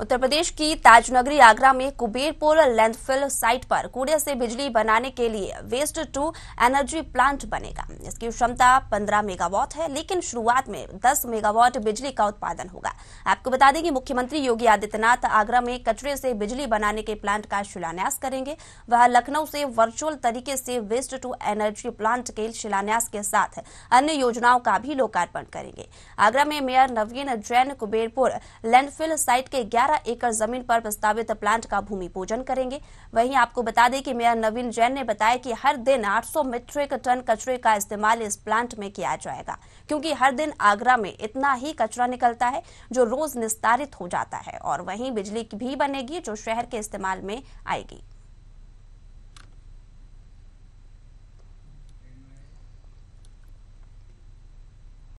उत्तर प्रदेश की ताजनगरी आगरा में Kuberpur landfill site पर कूड़े से बिजली बनाने के लिए वेस्ट टू एनर्जी प्लांट बनेगा इसकी क्षमता 15 मेगावाट है लेकिन शुरुआत में 10 मेगावाट बिजली का उत्पादन होगा आपको बता दें कि मुख्यमंत्री योगी आदित्यनाथ आगरा में कचरे से बिजली बनाने के प्लांट का शिलान्यास करेंगे वह लखनऊ से वर्चुअल तरीके से वेस्ट टू एनर्जी प्लांट के शिलान्यास के साथ अन्य योजनाओं का भी लोकार्पण करेंगे आगरा में mayor Naveen Jain Kuberpur landfill site के ग्यारह एकड़ जमीन पर प्रस्तावित प्लांट का भूमि पूजन करेंगे वहीं आपको बता दें कि मेयर नवीन जैन ने बताया कि हर दिन 800 मीट्रिक टन कचरे का इस्तेमाल इस प्लांट में किया जाएगा क्योंकि हर दिन आगरा में इतना ही कचरा निकलता है जो रोज निस्तारित हो जाता है और वही बिजली भी बनेगी जो शहर के इस्तेमाल में आएगी